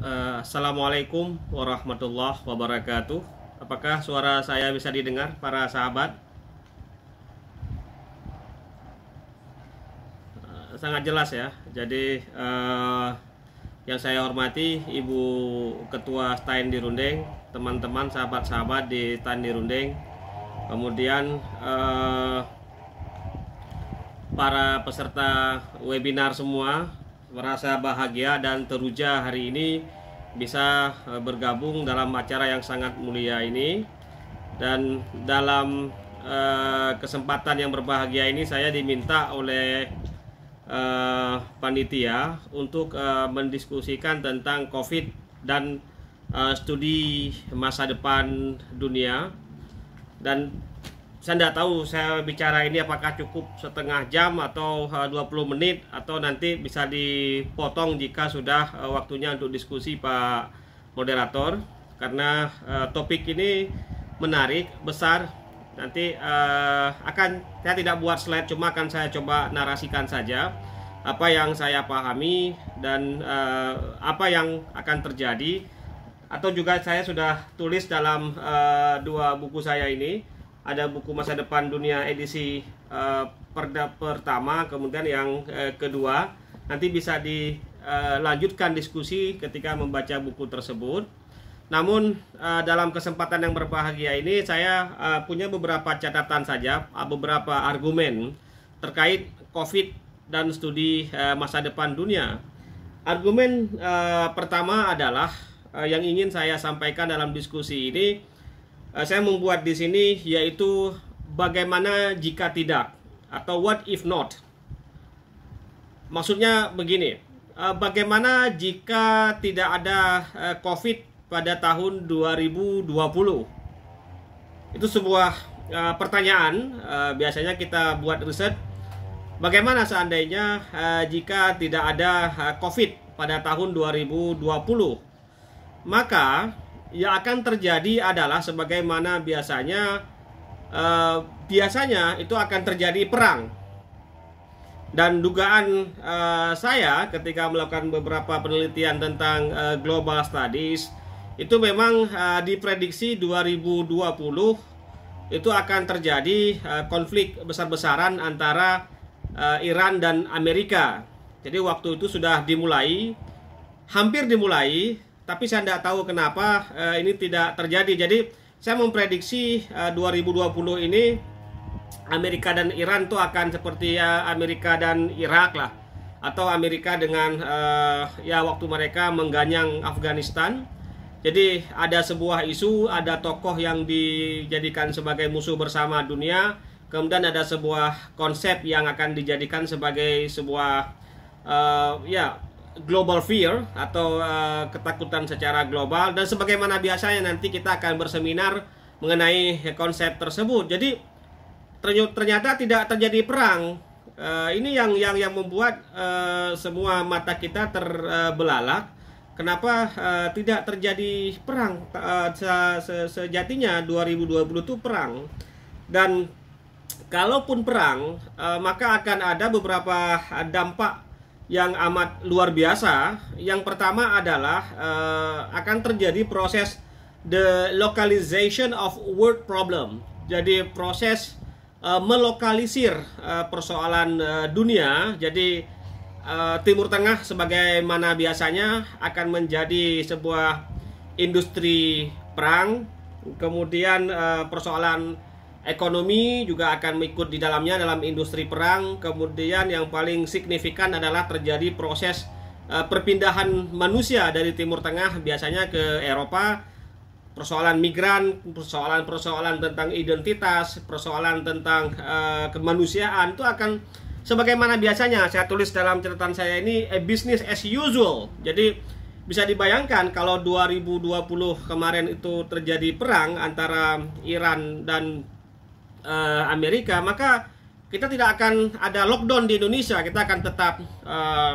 Eh, Assalamualaikum warahmatullahi wabarakatuh. Apakah suara saya bisa didengar para sahabat? Eh, sangat jelas ya. Jadi eh, yang saya hormati Ibu Ketua Stain di Rundeng, teman-teman sahabat-sahabat di Stein di Rundeng, kemudian eh, para peserta webinar semua merasa bahagia dan teruja hari ini bisa eh, bergabung dalam acara yang sangat mulia ini dan dalam eh, kesempatan yang berbahagia ini saya diminta oleh eh, panitia untuk eh, mendiskusikan tentang COVID dan eh, studi masa depan dunia dan saya tidak tahu saya bicara ini apakah cukup setengah jam atau 20 eh, menit atau nanti bisa dipotong jika sudah eh, waktunya untuk diskusi Pak moderator karena eh, topik ini menarik besar nanti akan saya tidak buat slide cuma akan saya coba narasikan saja apa yang saya pahami dan apa yang akan terjadi atau juga saya sudah tulis dalam dua buku saya ini ada buku masa depan dunia edisi uh, perda pertama kemudian yang uh, kedua nanti bisa dilanjutkan eh, diskusi ketika membaca buku tersebut namun uh, dalam kesempatan yang berbahagia ini saya uh, punya beberapa catatan saja uh, beberapa argumen terkait covid dan studi uh, masa depan dunia argumen uh, pertama adalah uh, yang ingin saya sampaikan dalam diskusi ini Eh, saya membuat di sini yaitu bagaimana jika tidak atau what if not. Maksudnya begini, eh, bagaimana jika tidak ada eh, COVID pada tahun 2020? Itu sebuah pertanyaan, biasanya kita buat riset bagaimana seandainya jika tidak ada COVID pada tahun 2020? Maka yang akan terjadi adalah sebagaimana biasanya eh, biasanya itu akan terjadi perang dan dugaan eh, saya ketika melakukan beberapa penelitian tentang eh, global studies itu memang eh, diprediksi 2020 itu akan terjadi eh, konflik besar-besaran antara eh, Iran dan Amerika jadi waktu itu sudah dimulai hampir dimulai tapi saya tidak tahu kenapa uh, ini tidak terjadi. Jadi saya memprediksi eh, uh, 2020 ini Amerika dan Iran tuh akan seperti ya Amerika dan Irak lah atau Amerika dengan uh, ya waktu mereka mengganyang Afghanistan. Jadi ada sebuah isu, ada tokoh yang dijadikan sebagai musuh bersama dunia, kemudian ada sebuah konsep yang akan dijadikan sebagai sebuah uh, ya global fear atau uh, ketakutan secara global dan sebagaimana biasanya nanti kita akan berseminar mengenai konsep tersebut. Jadi ternyata tidak terjadi perang. Uh, ini yang yang yang membuat uh, semua mata kita terbelalak. Uh, Kenapa uh, tidak terjadi perang? Uh, se sejatinya 2020 itu perang dan kalaupun perang uh, maka akan ada beberapa dampak yang amat luar biasa. Yang pertama adalah uh, akan terjadi proses the localization of word problem. Jadi proses uh, melokalisir uh, persoalan uh, dunia. Jadi uh, Timur Tengah sebagaimana biasanya akan menjadi sebuah industri perang. Kemudian uh, persoalan ekonomi juga akan ikut di dalamnya dalam industri perang. Kemudian yang paling signifikan adalah terjadi proses eh, perpindahan manusia dari Timur Tengah biasanya ke Eropa. Persoalan migran, persoalan-persoalan tentang identitas, persoalan tentang uh, kemanusiaan itu akan sebagaimana biasanya saya tulis dalam catatan saya ini a business as usual. Jadi bisa dibayangkan kalau 2020 kemarin itu terjadi perang antara Iran dan uh, Amerika maka kita tidak akan ada lockdown di Indonesia kita akan tetap uh,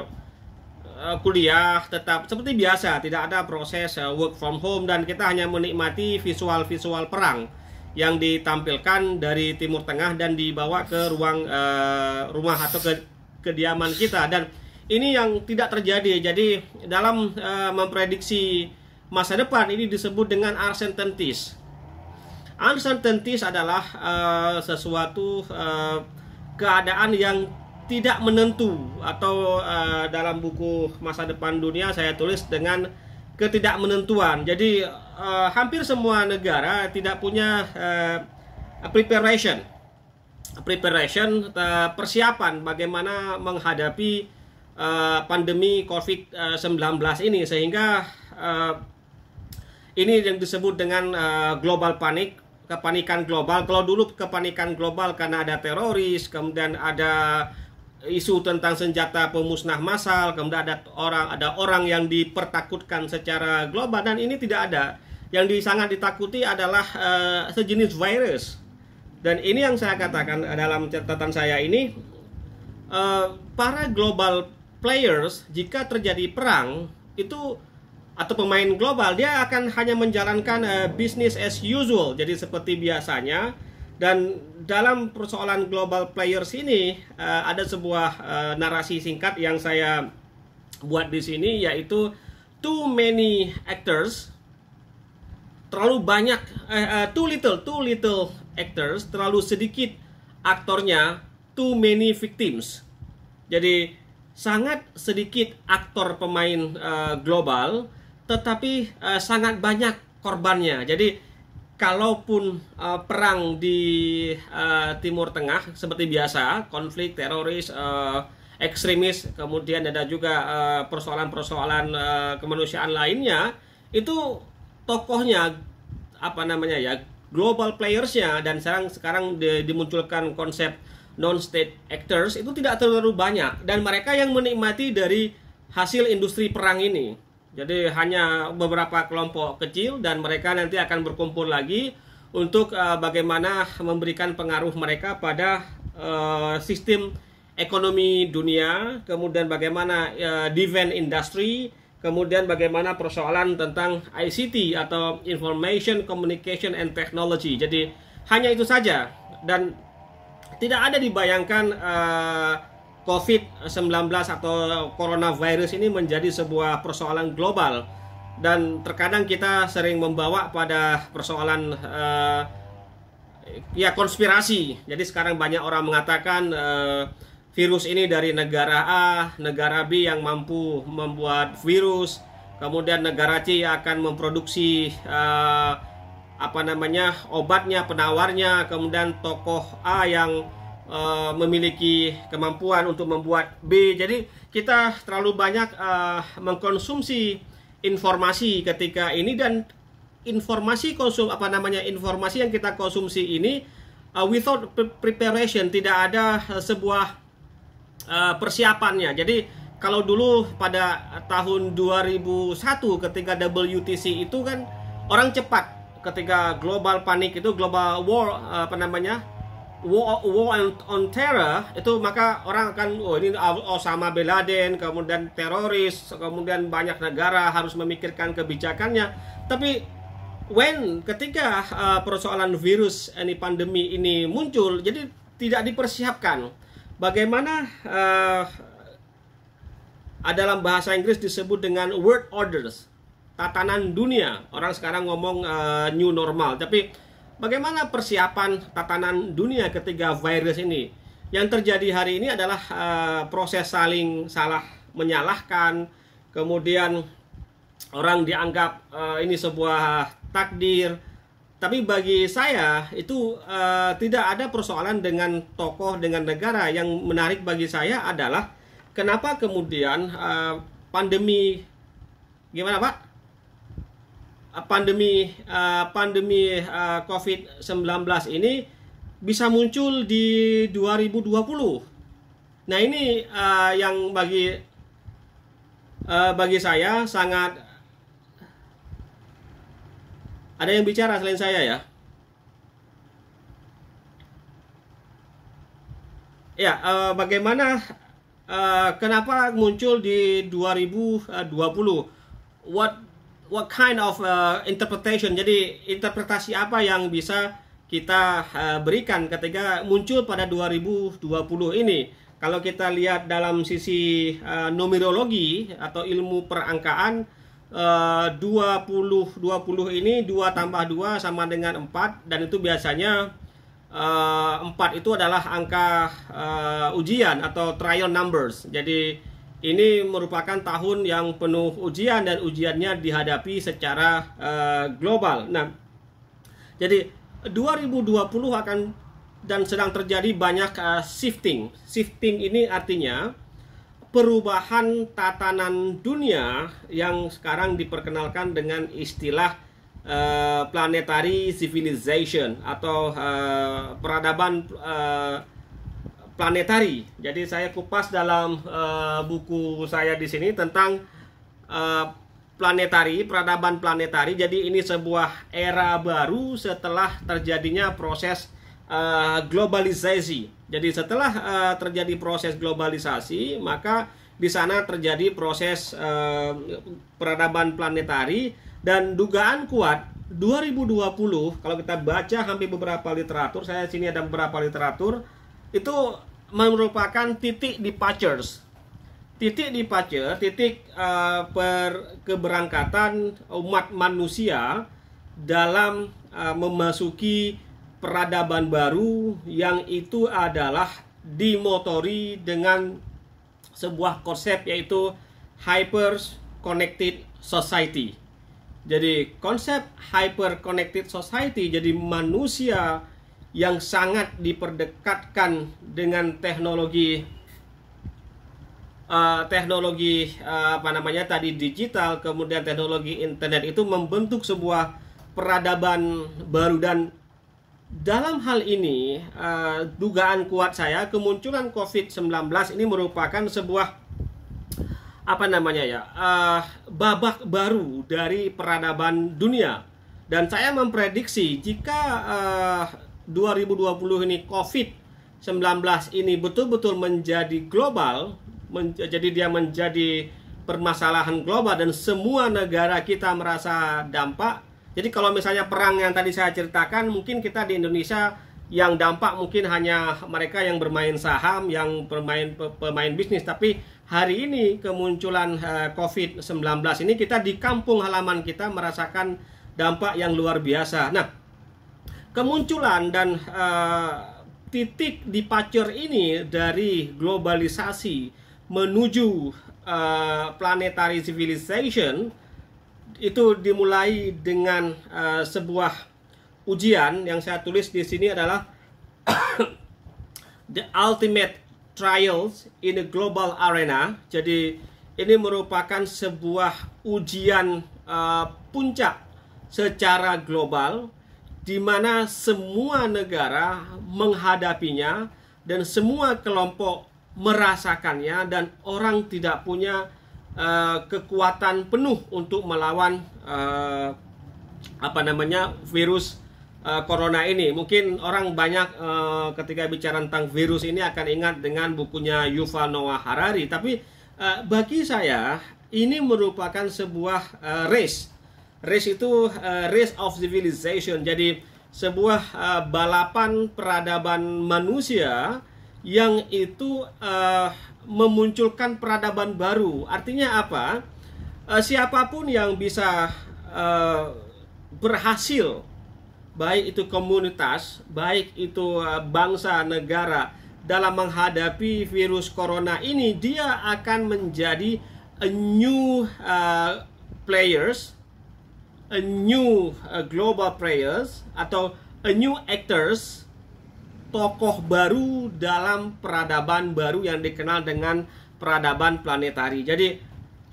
kuliah tetap seperti biasa tidak ada proses uh, work from home dan kita hanya menikmati visual-visual perang yang ditampilkan dari Timur Tengah dan dibawa ke ruang uh, rumah atau ke kediaman kita dan ini yang tidak terjadi jadi dalam uh, memprediksi masa depan ini disebut dengan arsententis uncertainties adalah uh, sesuatu uh, keadaan yang tidak menentu atau uh, dalam buku masa depan dunia saya tulis dengan ketidakmenentuan. Jadi uh, hampir semua negara tidak punya uh, preparation, preparation uh, persiapan bagaimana menghadapi uh, pandemi COVID-19 ini sehingga uh, ini yang disebut dengan uh, global panic kepanikan global. Kalau dulu kepanikan global karena ada teroris, kemudian ada isu tentang senjata pemusnah massal, kemudian ada orang ada orang yang dipertakutkan secara global dan ini tidak ada. Yang sangat ditakuti adalah uh, sejenis virus. Dan ini yang saya katakan dalam catatan saya ini uh, para global players jika terjadi perang itu atau pemain global dia akan hanya menjalankan uh, eh, bisnis as usual jadi seperti biasanya dan dalam persoalan global players ini uh, ada sebuah uh, narasi singkat yang saya buat di sini yaitu too many actors terlalu banyak uh, uh, too little too little actors terlalu sedikit aktornya too many victims jadi sangat sedikit aktor pemain uh, global tetapi uh, sangat banyak korbannya. Jadi kalaupun uh, perang di uh, Timur Tengah seperti biasa, konflik teroris, uh, ekstremis, kemudian ada juga persoalan-persoalan uh, uh, kemanusiaan lainnya, itu tokohnya apa namanya ya global playersnya dan sekarang sekarang di, dimunculkan konsep non state actors itu tidak terlalu banyak dan mereka yang menikmati dari hasil industri perang ini jadi hanya beberapa kelompok kecil dan mereka nanti akan berkumpul lagi untuk uh, bagaimana memberikan pengaruh mereka pada uh, sistem ekonomi dunia, kemudian bagaimana uh, defense industry, kemudian bagaimana persoalan tentang ICT atau information communication and technology. Jadi hanya itu saja dan tidak ada dibayangkan uh, COVID-19 atau coronavirus ini menjadi sebuah persoalan global dan terkadang kita sering membawa pada persoalan uh, ya konspirasi. Jadi sekarang banyak orang mengatakan uh, virus ini dari negara A, negara B yang mampu membuat virus, kemudian negara C akan memproduksi uh, apa namanya obatnya, penawarnya, kemudian tokoh A yang uh, memiliki kemampuan untuk membuat B. Jadi kita terlalu banyak uh, mengkonsumsi informasi ketika ini dan informasi konsum apa namanya informasi yang kita konsumsi ini uh, without preparation tidak ada sebuah uh, persiapannya. Jadi kalau dulu pada tahun 2001 ketika WTC itu kan orang cepat ketika global panik itu global war apa namanya war, war on, on terror itu maka orang akan oh ini Osama bin Laden kemudian teroris kemudian banyak negara harus memikirkan kebijakannya tapi when ketika uh, persoalan virus ini pandemi ini muncul jadi tidak dipersiapkan bagaimana uh, dalam bahasa Inggris disebut dengan world orders tatanan dunia orang sekarang ngomong uh, new normal tapi Bagaimana persiapan tatanan dunia ketiga virus ini? Yang terjadi hari ini adalah uh, proses saling salah menyalahkan, kemudian orang dianggap uh, ini sebuah takdir. Tapi bagi saya itu uh, tidak ada persoalan dengan tokoh dengan negara. Yang menarik bagi saya adalah kenapa kemudian uh, pandemi gimana Pak? Ah, pandemi uh, pandemi uh, ah, COVID-19 ini bisa muncul di 2020. Nah, ini uh, yang bagi uh, bagi saya sangat ada yang bicara selain saya ya. Ya, uh, bagaimana uh, kenapa muncul di 2020? What what kind of uh, interpretation? Jadi interpretasi apa yang bisa kita uh, berikan ketika muncul pada 2020 ini? Kalau kita lihat dalam sisi uh, numerologi atau ilmu perangkaan uh, 20 20 ini 2 tambah 2 sama dengan 4 dan itu biasanya uh, 4 itu adalah angka uh, ujian atau trial numbers. Jadi ini merupakan tahun yang penuh ujian dan ujiannya dihadapi secara uh, global. Nah, jadi 2020 akan dan sedang terjadi banyak uh, shifting. Shifting ini artinya perubahan tatanan dunia yang sekarang diperkenalkan dengan istilah uh, planetary civilization atau uh, peradaban uh, planetari. Jadi saya kupas dalam uh, buku saya di sini tentang uh, planetari, peradaban planetari. Jadi ini sebuah era baru setelah terjadinya proses uh, globalisasi. Jadi setelah uh, terjadi proses globalisasi, maka di sana terjadi proses uh, peradaban planetari dan dugaan kuat 2020 kalau kita baca hampir beberapa literatur, saya sini ada beberapa literatur itu merupakan titik departures titik departure titik uh, per keberangkatan umat manusia dalam uh, memasuki peradaban baru yang itu adalah dimotori dengan sebuah konsep yaitu hyper connected society. Jadi konsep hyper connected society jadi manusia yang sangat diperdekatkan dengan teknologi uh, teknologi uh, apa namanya tadi digital kemudian teknologi internet itu membentuk sebuah peradaban baru dan dalam hal ini uh, dugaan kuat saya kemunculan COVID-19 ini merupakan sebuah apa namanya ya uh, babak baru dari peradaban dunia dan saya memprediksi jika uh, 2020 ini COVID-19 ini betul-betul menjadi global, men jadi dia menjadi permasalahan global dan semua negara kita merasa dampak. Jadi kalau misalnya perang yang tadi saya ceritakan, mungkin kita di Indonesia yang dampak mungkin hanya mereka yang bermain saham, yang bermain pemain bisnis. Tapi hari ini kemunculan eh, COVID-19 ini kita di kampung halaman kita merasakan dampak yang luar biasa. Nah, kemunculan dan uh, titik departure ini dari globalisasi menuju uh, eh, planetary civilization itu dimulai dengan uh, sebuah ujian yang saya tulis di sini adalah the ultimate trials in a global arena. Jadi ini merupakan sebuah ujian uh, puncak secara global di mana semua negara menghadapinya dan semua kelompok merasakannya dan orang tidak punya uh, kekuatan penuh untuk melawan uh, apa namanya virus uh, corona ini. Mungkin orang banyak uh, ketika bicara tentang virus ini akan ingat dengan bukunya Yuval Noah Harari, tapi uh, bagi saya ini merupakan sebuah uh, race race itu uh, race of civilization. Jadi sebuah uh, balapan peradaban manusia yang itu uh, memunculkan peradaban baru. Artinya apa? Uh, siapapun yang bisa uh, berhasil baik itu komunitas, baik itu bangsa, negara dalam menghadapi virus corona ini dia akan menjadi a new uh, players a new uh, global players atau a new actors tokoh baru dalam peradaban baru yang dikenal dengan peradaban planetari. Jadi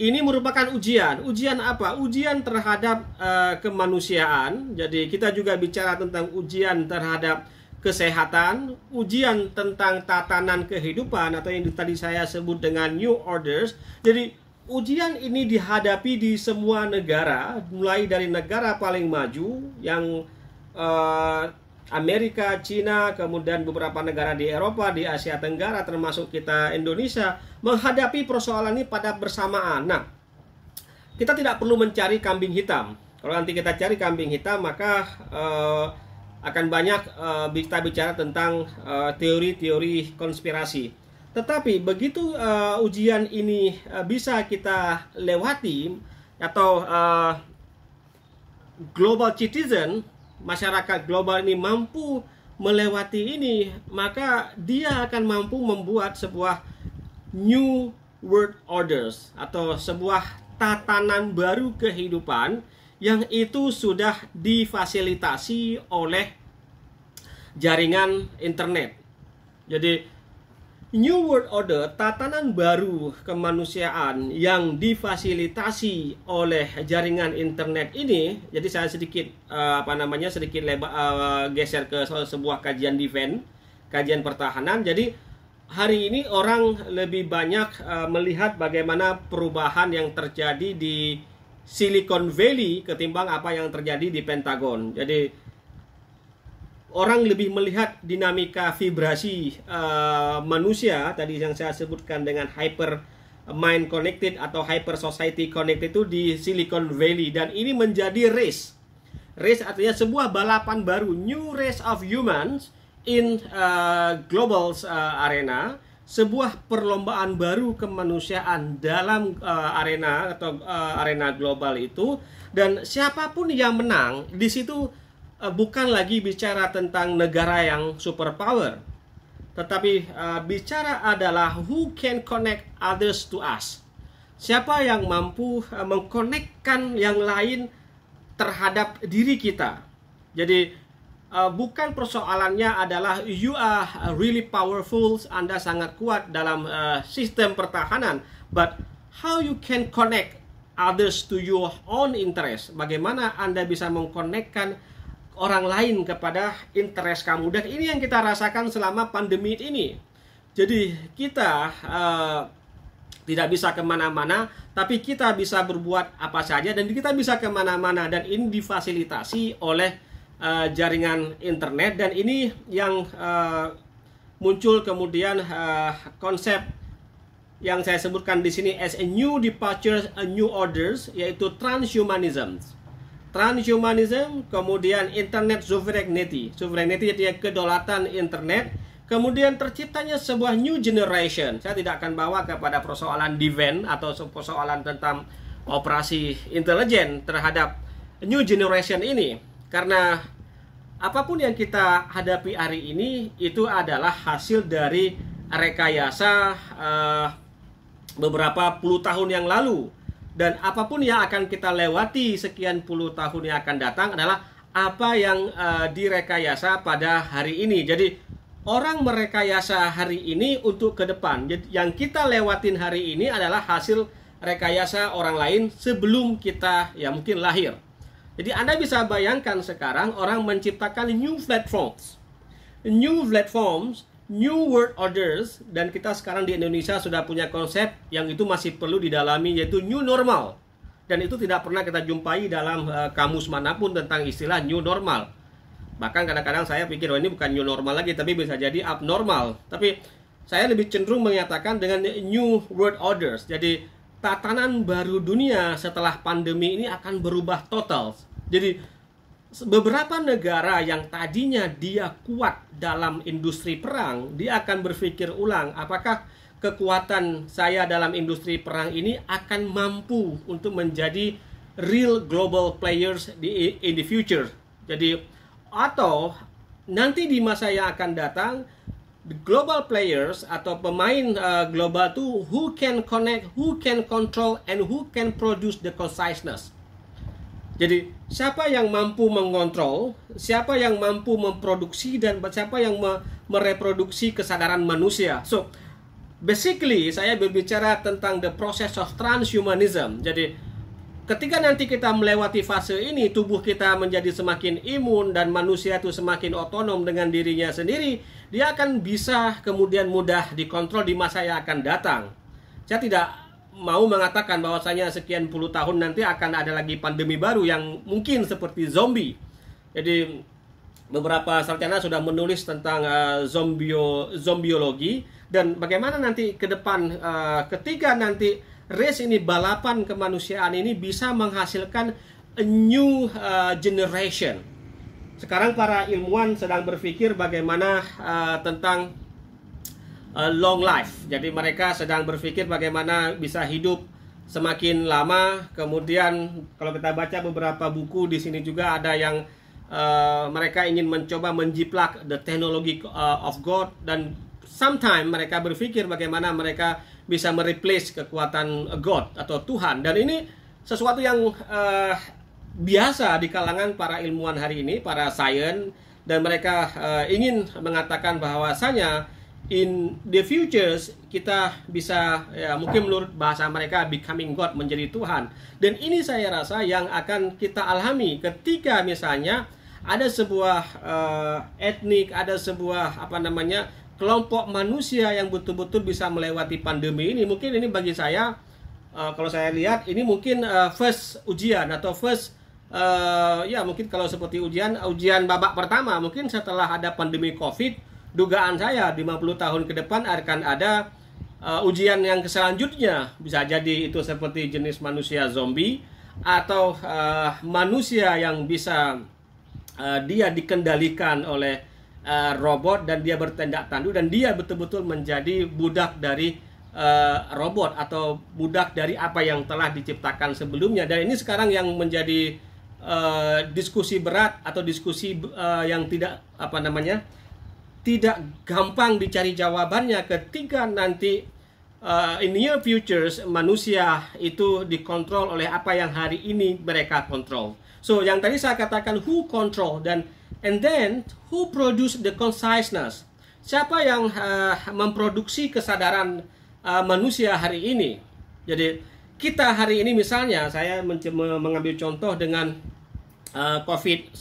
ini merupakan ujian. Ujian apa? Ujian terhadap uh, kemanusiaan. Jadi kita juga bicara tentang ujian terhadap kesehatan, ujian tentang tatanan kehidupan atau yang tadi saya sebut dengan new orders. Jadi ujian ini dihadapi di semua negara, mulai dari negara paling maju yang uh, Amerika, Cina, kemudian beberapa negara di Eropa, di Asia Tenggara, termasuk kita Indonesia, menghadapi persoalan ini pada bersamaan. Nah, kita tidak perlu mencari kambing hitam. Kalau nanti kita cari kambing hitam, maka uh, akan banyak uh, kita bicara tentang teori-teori uh, konspirasi tetapi begitu uh, ujian ini uh, bisa kita lewati atau uh, global citizen masyarakat global ini mampu melewati ini, maka dia akan mampu membuat sebuah new world orders atau sebuah tatanan baru kehidupan yang itu sudah difasilitasi oleh jaringan internet. Jadi New World Order, tatanan baru kemanusiaan yang difasilitasi oleh jaringan internet ini, jadi saya sedikit eh, apa namanya sedikit leba, eh, geser ke sebuah kajian defense, kajian pertahanan. Jadi hari ini orang lebih banyak eh, melihat bagaimana perubahan yang terjadi di Silicon Valley ketimbang apa yang terjadi di Pentagon. Jadi orang lebih melihat dinamika vibrasi uh, manusia tadi yang saya sebutkan dengan hyper mind connected atau hyper society connected itu di Silicon Valley dan ini menjadi race. Race artinya sebuah balapan baru, new race of humans in uh, global uh, arena, sebuah perlombaan baru kemanusiaan dalam uh, arena atau uh, arena global itu dan siapapun yang menang di situ Eh, bukan lagi bicara tentang negara yang superpower, tetapi uh, bicara adalah who can connect others to us. Siapa yang mampu uh, mengkonekkan yang lain terhadap diri kita. Jadi uh, bukan persoalannya adalah you are really powerful, Anda sangat kuat dalam uh, sistem pertahanan, but how you can connect others to your own interest. Bagaimana Anda bisa mengkonekkan orang lain kepada interest kamu dan ini yang kita rasakan selama pandemi ini jadi kita uh, tidak bisa kemana-mana tapi kita bisa berbuat apa saja dan kita bisa kemana-mana dan ini difasilitasi oleh uh, jaringan internet dan ini yang uh, muncul kemudian uh, konsep yang saya sebutkan di sini as a new departure, a new orders, yaitu transhumanism transhumanism, kemudian internet sovereignty. Sovereignty artinya kedaulatan internet. Kemudian terciptanya sebuah new generation. Saya tidak akan bawa kepada persoalan event atau persoalan tentang operasi intelijen terhadap new generation ini. Karena apapun yang kita hadapi hari ini itu adalah hasil dari rekayasa uh, beberapa puluh tahun yang lalu dan apapun yang akan kita lewati sekian puluh tahun yang akan datang adalah apa yang uh, direkayasa pada hari ini. Jadi orang merekayasa hari ini untuk ke depan. Jadi yang kita lewatin hari ini adalah hasil rekayasa orang lain sebelum kita ya mungkin lahir. Jadi Anda bisa bayangkan sekarang orang menciptakan new platforms. New platforms New World Orders dan kita sekarang di Indonesia sudah punya konsep yang itu masih perlu didalami yaitu new normal dan itu tidak pernah kita jumpai dalam uh, kamus manapun tentang istilah new normal bahkan kadang-kadang saya pikir oh ini bukan new normal lagi tapi bisa jadi abnormal tapi saya lebih cenderung mengatakan dengan new world orders jadi tatanan baru dunia setelah pandemi ini akan berubah total jadi beberapa negara yang tadinya dia kuat dalam industri perang, dia akan berpikir ulang apakah kekuatan saya dalam industri perang ini akan mampu untuk menjadi real global players di in the future. Jadi atau nanti di masa yang akan datang global players atau pemain uh, global tuh who can connect, who can control and who can produce the conciseness jadi siapa yang mampu mengontrol, siapa yang mampu memproduksi dan siapa yang mereproduksi kesadaran manusia. So basically saya berbicara tentang the process of transhumanism. Jadi ketika nanti kita melewati fase ini tubuh kita menjadi semakin imun dan manusia itu semakin otonom dengan dirinya sendiri, dia akan bisa kemudian mudah dikontrol di masa yang akan datang. Saya tidak mau mengatakan bahwasanya sekian puluh tahun nanti akan ada lagi pandemi baru yang mungkin seperti zombie. Jadi beberapa sarjana sudah menulis tentang uh, zombio zombiologi dan bagaimana nanti ke depan uh, ketika nanti race ini balapan kemanusiaan ini bisa menghasilkan a new uh, generation. Sekarang para ilmuwan sedang berpikir bagaimana uh, tentang uh, long life. Jadi mereka sedang berpikir bagaimana bisa hidup semakin lama. Kemudian kalau kita baca beberapa buku di sini juga ada yang uh, mereka ingin mencoba menjiplak the technology uh, of God dan sometimes mereka berpikir bagaimana mereka bisa mereplace kekuatan uh, God atau Tuhan. Dan ini sesuatu yang uh, biasa di kalangan para ilmuwan hari ini, para sains dan mereka uh, ingin mengatakan bahwasanya in the futures kita bisa ya mungkin menurut bahasa mereka becoming God menjadi Tuhan dan ini saya rasa yang akan kita alami ketika misalnya ada sebuah uh, etnik ada sebuah apa namanya kelompok manusia yang betul-betul bisa melewati pandemi ini mungkin ini bagi saya uh, kalau saya lihat ini mungkin uh, first ujian atau first uh, ya mungkin kalau seperti ujian ujian babak pertama mungkin setelah ada pandemi covid dugaan saya 50 tahun ke depan akan ada uh, ujian yang selanjutnya bisa jadi itu seperti jenis manusia zombie atau uh, manusia yang bisa uh, dia dikendalikan oleh uh, robot dan dia bertindak tanduk dan dia betul-betul menjadi budak dari uh, robot atau budak dari apa yang telah diciptakan sebelumnya dan ini sekarang yang menjadi uh, diskusi berat atau diskusi uh, yang tidak apa namanya tidak gampang dicari jawabannya ketika nanti uh, in near futures manusia itu dikontrol oleh apa yang hari ini mereka kontrol. So yang tadi saya katakan who control dan and then who produce the consciousness? Siapa yang uh, memproduksi kesadaran uh, manusia hari ini? Jadi kita hari ini misalnya saya mengambil contoh dengan uh, COVID-19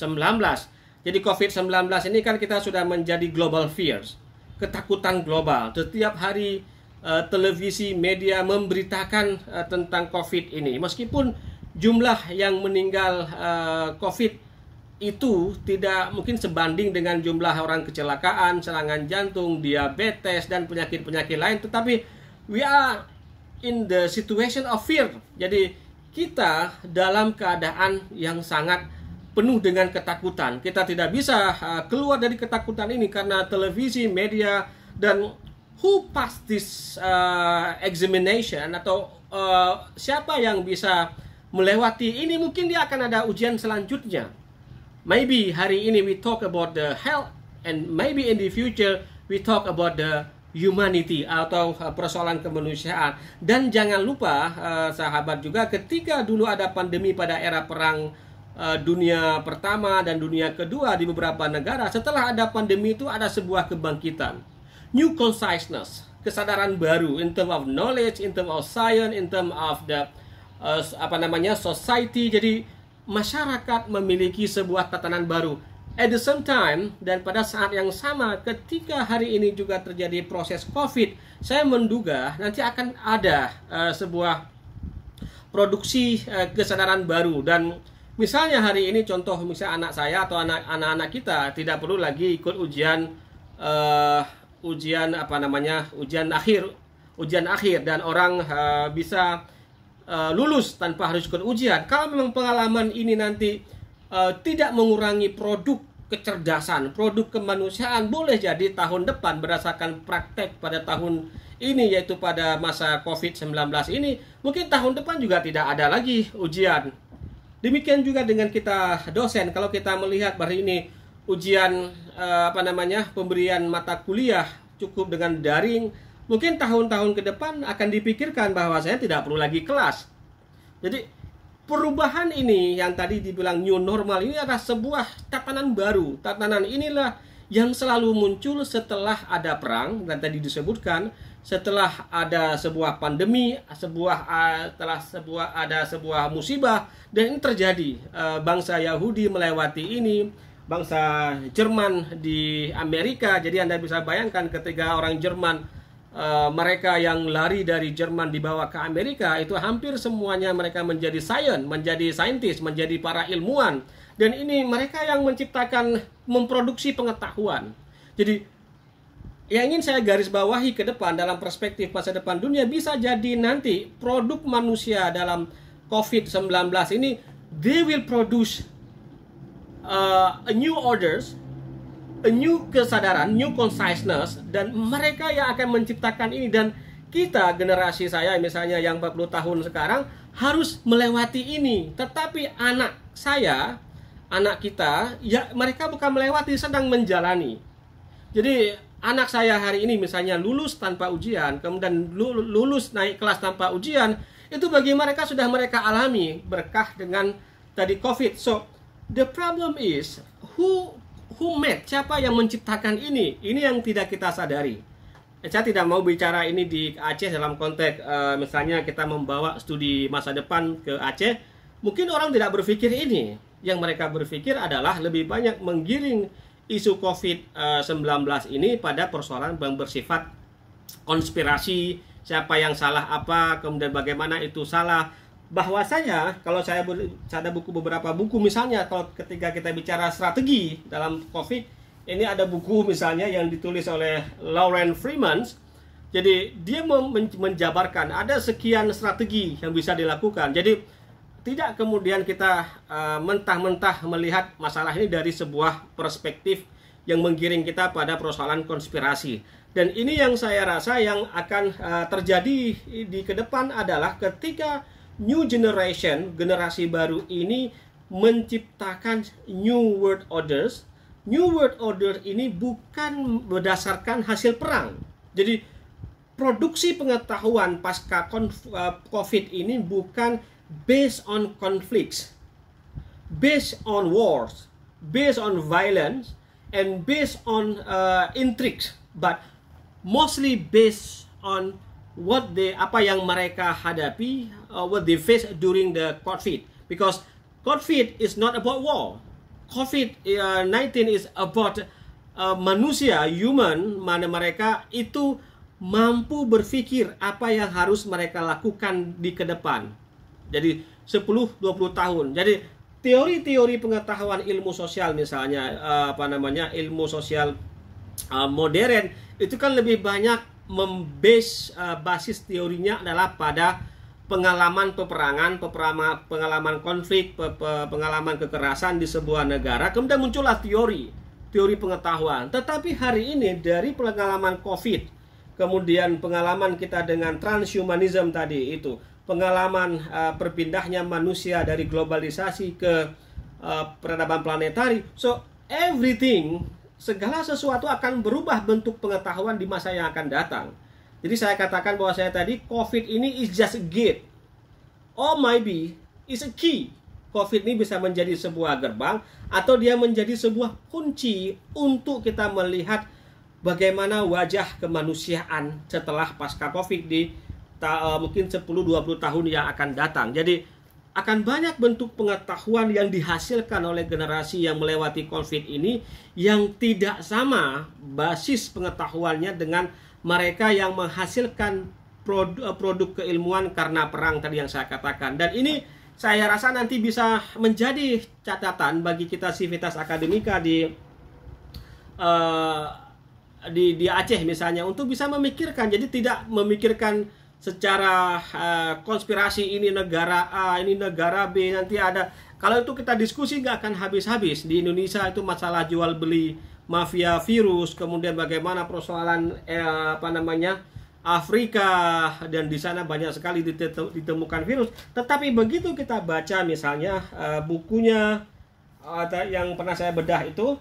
jadi COVID-19 ini kan kita sudah menjadi global fears, ketakutan global. Setiap hari uh, televisi media memberitakan uh, tentang COVID ini. Meskipun jumlah yang meninggal uh, COVID itu tidak mungkin sebanding dengan jumlah orang kecelakaan, serangan jantung, diabetes dan penyakit-penyakit lain, tetapi we are in the situation of fear. Jadi kita dalam keadaan yang sangat penuh dengan ketakutan. Kita tidak bisa uh, keluar dari ketakutan ini karena televisi, media, dan who passed this uh, examination atau uh, siapa yang bisa melewati ini mungkin dia akan ada ujian selanjutnya. Maybe hari ini we talk about the health and maybe in the future we talk about the humanity atau uh, persoalan kemanusiaan. Dan jangan lupa uh, sahabat juga ketika dulu ada pandemi pada era perang Eh, dunia pertama dan dunia kedua di beberapa negara setelah ada pandemi itu ada sebuah kebangkitan new consciousness kesadaran baru in term of knowledge in term of science in term of the uh, apa namanya society jadi masyarakat memiliki sebuah tatanan baru At the same time, dan pada saat yang sama, ketika hari ini juga terjadi proses COVID, saya menduga nanti akan ada uh, sebuah produksi uh, kesadaran baru dan Misalnya hari ini contoh misalnya anak saya atau anak-anak kita tidak perlu lagi ikut ujian uh, ujian apa namanya ujian akhir ujian akhir dan orang uh, bisa uh, lulus tanpa harus ikut ujian. Kalau memang pengalaman ini nanti uh, tidak mengurangi produk kecerdasan, produk kemanusiaan boleh jadi tahun depan berdasarkan praktek pada tahun ini yaitu pada masa COVID-19 ini mungkin tahun depan juga tidak ada lagi ujian Demikian juga dengan kita dosen kalau kita melihat hari ini ujian eh, apa namanya pemberian mata kuliah cukup dengan daring mungkin tahun-tahun ke depan akan dipikirkan bahwa saya tidak perlu lagi kelas. Jadi perubahan ini yang tadi dibilang new normal ini adalah sebuah tatanan baru. Tatanan inilah yang selalu muncul setelah ada perang dan tadi disebutkan setelah ada sebuah pandemi, sebuah telah sebuah ada sebuah musibah dan ini terjadi e, bangsa Yahudi melewati ini, bangsa Jerman di Amerika. Jadi Anda bisa bayangkan ketika orang Jerman e, mereka yang lari dari Jerman dibawa ke Amerika itu hampir semuanya mereka menjadi sains, menjadi saintis, menjadi para ilmuwan dan ini mereka yang menciptakan memproduksi pengetahuan. Jadi yang ingin saya garis bawahi ke depan dalam perspektif masa depan dunia bisa jadi nanti produk manusia dalam COVID-19 ini they will produce uh, a new orders, a new kesadaran, new consciousness dan mereka yang akan menciptakan ini dan kita generasi saya misalnya yang 40 tahun sekarang harus melewati ini. Tetapi anak saya, anak kita ya mereka bukan melewati sedang menjalani. Jadi anak saya hari ini misalnya lulus tanpa ujian, kemudian lulus naik kelas tanpa ujian, itu bagi mereka sudah mereka alami berkah dengan tadi COVID. So, the problem is who who made, siapa yang menciptakan ini? Ini yang tidak kita sadari. Saya tidak mau bicara ini di Aceh dalam konteks uh, misalnya kita membawa studi masa depan ke Aceh. Mungkin orang tidak berpikir ini. Yang mereka berpikir adalah lebih banyak menggiring isu COVID-19 eh, ini pada persoalan yang bersifat konspirasi, siapa yang salah apa, kemudian bagaimana itu salah. Bahwasanya kalau saya, saya ada buku beberapa buku misalnya kalau ketika kita bicara strategi dalam COVID ini ada buku misalnya yang ditulis oleh Lauren Freeman. Jadi dia menjabarkan ada sekian strategi yang bisa dilakukan. Jadi tidak kemudian kita eh, mentah-mentah uh, melihat masalah ini dari sebuah perspektif yang menggiring kita pada persoalan konspirasi. Dan ini yang saya rasa yang akan uh, terjadi di ke depan adalah ketika new generation, generasi baru ini menciptakan new world orders. New world order ini bukan berdasarkan hasil perang. Jadi produksi pengetahuan pasca eh, COVID ini bukan based on conflicts, based on wars, based on violence, and based on uh, intrigues, but mostly based on what they apa yang mereka hadapi, uh, what they face during the COVID. Because COVID is not about war. COVID-19 uh, is about uh, manusia, human, mana mereka itu mampu berpikir apa yang harus mereka lakukan di kedepan. depan jadi 10 20 tahun. Jadi teori-teori pengetahuan ilmu sosial misalnya eh, apa namanya ilmu sosial eh, modern itu kan lebih banyak membase eh, basis teorinya adalah pada pengalaman peperangan, peperama, pengalaman konflik, pengalaman kekerasan di sebuah negara, kemudian muncullah teori, teori pengetahuan. Tetapi hari ini dari pengalaman COVID, kemudian pengalaman kita dengan transhumanism tadi itu, pengalaman uh, berpindahnya manusia dari globalisasi ke uh, peradaban planetari. So everything segala sesuatu akan berubah bentuk pengetahuan di masa yang akan datang. Jadi saya katakan bahwa saya tadi COVID ini is just a gate. Or maybe is a key. COVID ini bisa menjadi sebuah gerbang atau dia menjadi sebuah kunci untuk kita melihat bagaimana wajah kemanusiaan setelah pasca COVID di ta, uh, mungkin 10-20 tahun yang akan datang. Jadi akan banyak bentuk pengetahuan yang dihasilkan oleh generasi yang melewati COVID ini yang tidak sama basis pengetahuannya dengan mereka yang menghasilkan produk, eh, produk keilmuan karena perang tadi yang saya katakan. Dan ini saya rasa nanti bisa menjadi catatan bagi kita civitas akademika di uh, di di Aceh misalnya untuk bisa memikirkan. Jadi tidak memikirkan secara uh, konspirasi ini negara A, ini negara B, nanti ada kalau itu kita diskusi nggak akan habis-habis di Indonesia itu masalah jual beli mafia virus, kemudian bagaimana persoalan eh, apa namanya Afrika dan di sana banyak sekali ditemukan virus. Tetapi begitu kita baca misalnya uh, bukunya uh, yang pernah saya bedah itu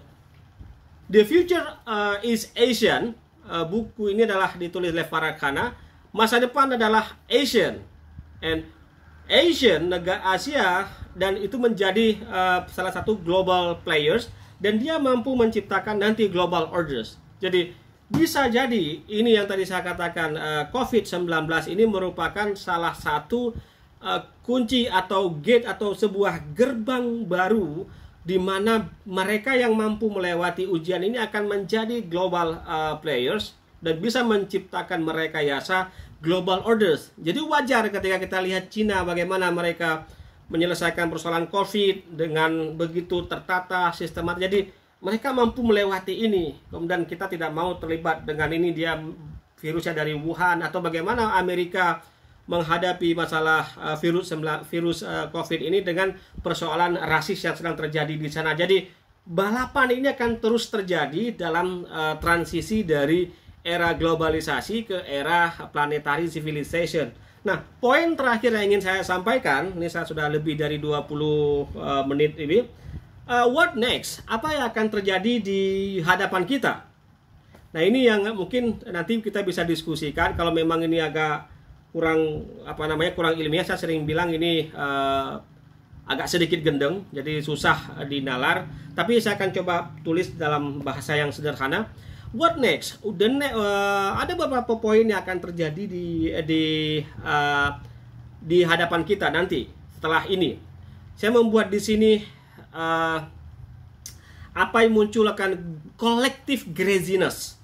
The Future uh, is Asian, uh, buku ini adalah ditulis oleh Farah Khanna Masa depan adalah Asian and Asian negara Asia dan itu menjadi uh, salah satu global players dan dia mampu menciptakan nanti global orders. Jadi bisa jadi ini yang tadi saya katakan uh, eh, COVID-19 ini merupakan salah satu uh, kunci atau gate atau sebuah gerbang baru di mana mereka yang mampu melewati ujian ini akan menjadi global uh, players dan bisa menciptakan merekayasa global orders. Jadi wajar ketika kita lihat Cina bagaimana mereka menyelesaikan persoalan COVID dengan begitu tertata, sistematis. Jadi mereka mampu melewati ini. Kemudian kita tidak mau terlibat dengan ini dia virusnya dari Wuhan atau bagaimana Amerika menghadapi masalah eh, virus virus eh, COVID ini dengan persoalan rasis yang sedang terjadi di sana. Jadi balapan ini akan terus terjadi dalam uh, transisi dari era globalisasi ke era planetary civilization. Nah, poin terakhir yang ingin saya sampaikan, ini saya sudah lebih dari 20 uh, eh, menit ini. Uh, what next? Apa yang akan terjadi di hadapan kita? Nah, ini yang mungkin nanti kita bisa diskusikan kalau memang ini agak kurang apa namanya? kurang ilmiah. Saya sering bilang ini uh, agak sedikit gendeng, jadi susah dinalar. Tapi saya akan coba tulis dalam bahasa yang sederhana what next? Udah ne uh, ada beberapa poin yang akan terjadi di eh, di uh, di hadapan kita nanti setelah ini. Saya membuat di sini uh, apa yang muncul akan collective craziness.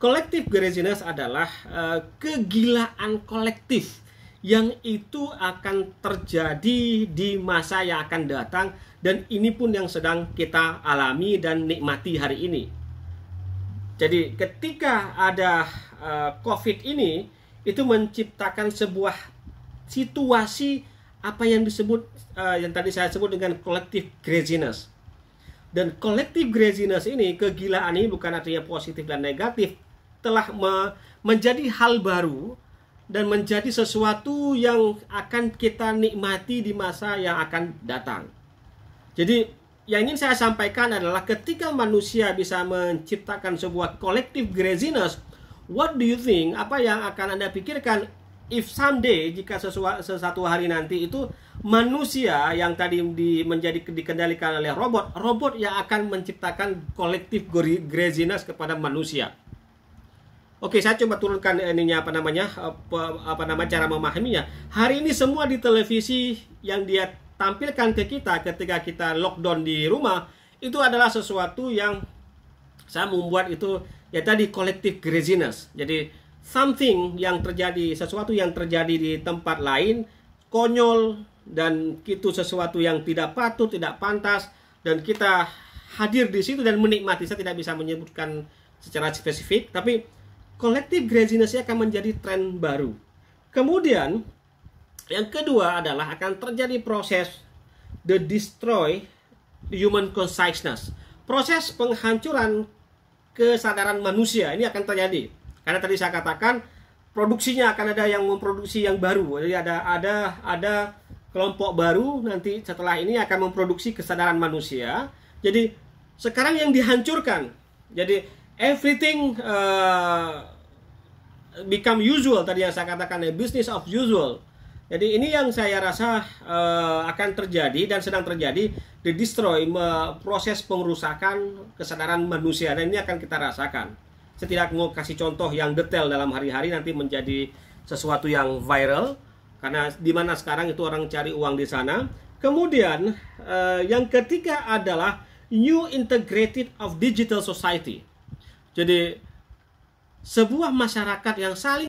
Collective craziness adalah uh, kegilaan kolektif yang itu akan terjadi di masa yang akan datang dan ini pun yang sedang kita alami dan nikmati hari ini jadi ketika ada uh, COVID ini itu menciptakan sebuah situasi apa yang disebut uh, yang tadi saya sebut dengan collective craziness. Dan collective craziness ini kegilaan ini bukan artinya positif dan negatif telah me menjadi hal baru dan menjadi sesuatu yang akan kita nikmati di masa yang akan datang. Jadi yang ingin saya sampaikan adalah ketika manusia bisa menciptakan sebuah kolektif greziness, what do you think? Apa yang akan Anda pikirkan if someday jika sesuatu hari nanti itu manusia yang tadi di, menjadi dikendalikan oleh robot, robot yang akan menciptakan kolektif greziness kepada manusia. Oke, saya coba turunkan ininya apa namanya apa, apa nama cara memahaminya. Hari ini semua di televisi yang dia tampilkan ke kita ketika kita lockdown di rumah itu adalah sesuatu yang saya membuat itu ya tadi kolektif craziness. Jadi something yang terjadi, sesuatu yang terjadi di tempat lain konyol dan itu sesuatu yang tidak patut, tidak pantas dan kita hadir di situ dan menikmati. Saya tidak bisa menyebutkan secara spesifik, tapi collective craziness akan menjadi tren baru. Kemudian yang kedua adalah akan terjadi proses the destroy human consciousness. Proses penghancuran kesadaran manusia ini akan terjadi. Karena tadi saya katakan produksinya akan ada yang memproduksi yang baru. Jadi ada ada ada kelompok baru nanti setelah ini akan memproduksi kesadaran manusia. Jadi sekarang yang dihancurkan. Jadi everything uh, become usual tadi yang saya katakan ya business of usual jadi ini yang saya rasa uh, akan terjadi dan sedang terjadi di destroy me, proses pengerusakan kesadaran manusia dan ini akan kita rasakan. Saya tidak mau kasih contoh yang detail dalam hari-hari nanti menjadi sesuatu yang viral karena di mana sekarang itu orang cari uang di sana. Kemudian uh, yang ketiga adalah new integrated of digital society. Jadi sebuah masyarakat yang saling